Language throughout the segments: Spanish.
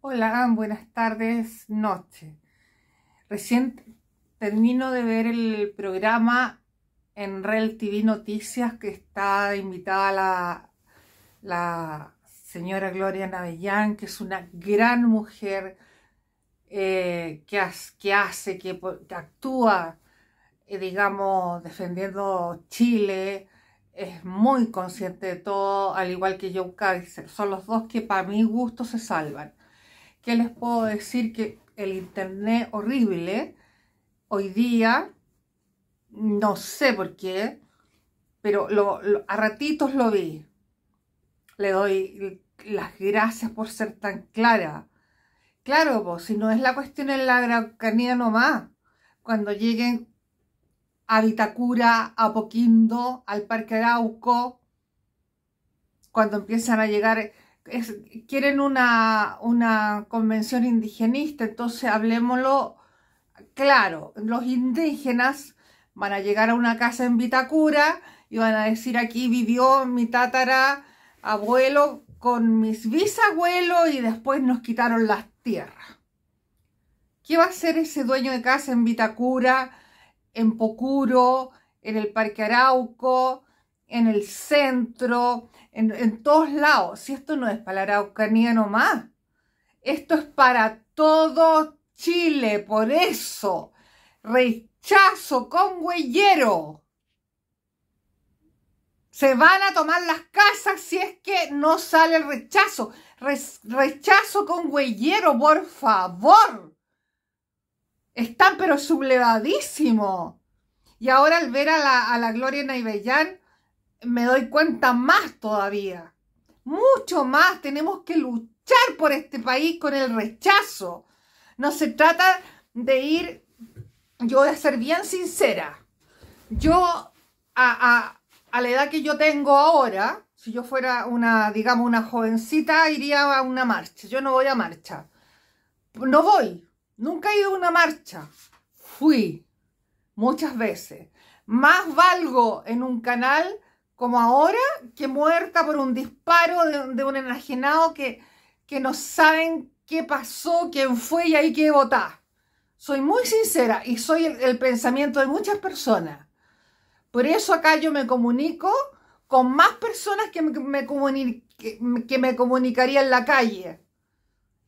Hola, buenas tardes, noche. Recién termino de ver el programa en Real TV Noticias que está invitada la, señora Gloria Navellán, que es una gran mujer eh, que, hace, que, actúa, eh, digamos, defendiendo Chile, es muy consciente de todo, al igual que Joe Kaiser. Son los dos que para mi gusto se salvan. ¿Qué les puedo decir? Que el internet horrible hoy día, no sé por qué, pero a ratitos lo vi. Le doy las gracias por ser tan clara. Claro, si no es la cuestión en la Araucanía nomás. Cuando lleguen a Vitacura, a Poquindo, al Parque Arauco, cuando empiezan a llegar quieren una, una convención indigenista, entonces hablemoslo claro, los indígenas van a llegar a una casa en Vitacura y van a decir aquí vivió mi tátara abuelo con mis bisabuelos y después nos quitaron las tierras. ¿Qué va a hacer ese dueño de casa en Vitacura, en Pocuro, en el Parque Arauco, en el centro, en, todos lados. Si esto no es para la Araucanía nomás, esto es para todo Chile, por eso, rechazo con Güellero! Se van a tomar las casas si es que no sale el rechazo. rechazo con Güellero, por favor. Están pero sublevadísimo. Y ahora al ver a la, a la Gloria Naivellán me doy cuenta más todavía, mucho más. Tenemos que luchar por este país con el rechazo. No se trata de ir, yo voy a ser bien sincera, yo a, la edad que yo tengo ahora, si yo fuera una, digamos, una jovencita, iría a una marcha. Yo no voy a marcha. No voy. Nunca he ido a una marcha. Fui muchas veces. Más valgo en un canal como ahora, que muerta por un disparo de, un enajenado que, que no saben qué pasó, quién fue y hay que votar. Soy muy sincera y soy el, pensamiento de muchas personas. Por eso acá yo me comunico con más personas que me, que me comunicaría en la calle.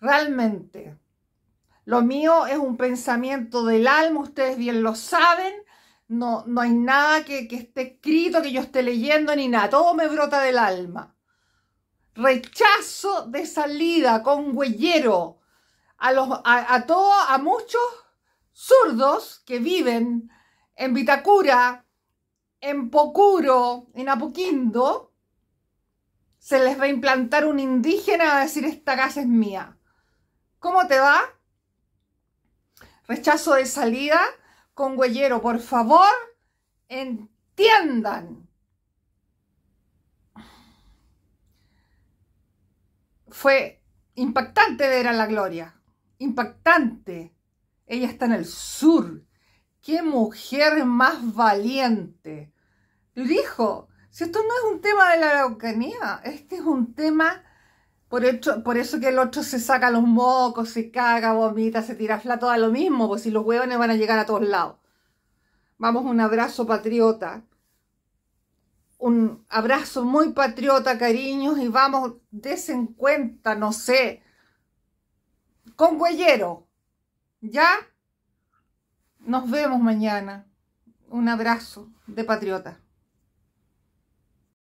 Realmente. Lo mío es un pensamiento del alma, ustedes bien lo saben no, hay nada que, esté escrito, que yo esté leyendo ni nada, todo me brota del alma. Rechazo de salida con huellero a, todos, a, muchos zurdos que viven en Vitacura, en Pocuro, en Apuquindo. se les va a implantar un indígena a decir esta casa es mía. ¿Cómo te va? Rechazo de salida con Por favor, entiendan. Fue impactante ver a la Gloria. Impactante. Ella está en el sur. ¡Qué mujer más valiente! Dijo, si esto no es un tema de la Araucanía, este es un tema por, eso que el otro se saca los mocos, se caga, vomita, se tira flato, todo a lo mismo, pues si los huevones van a llegar a todos lados. Vamos, un abrazo patriota. Un abrazo muy patriota, cariños, y vamos, desen no sé, con Güellero. ¿Ya? Nos vemos mañana. Un abrazo de patriota.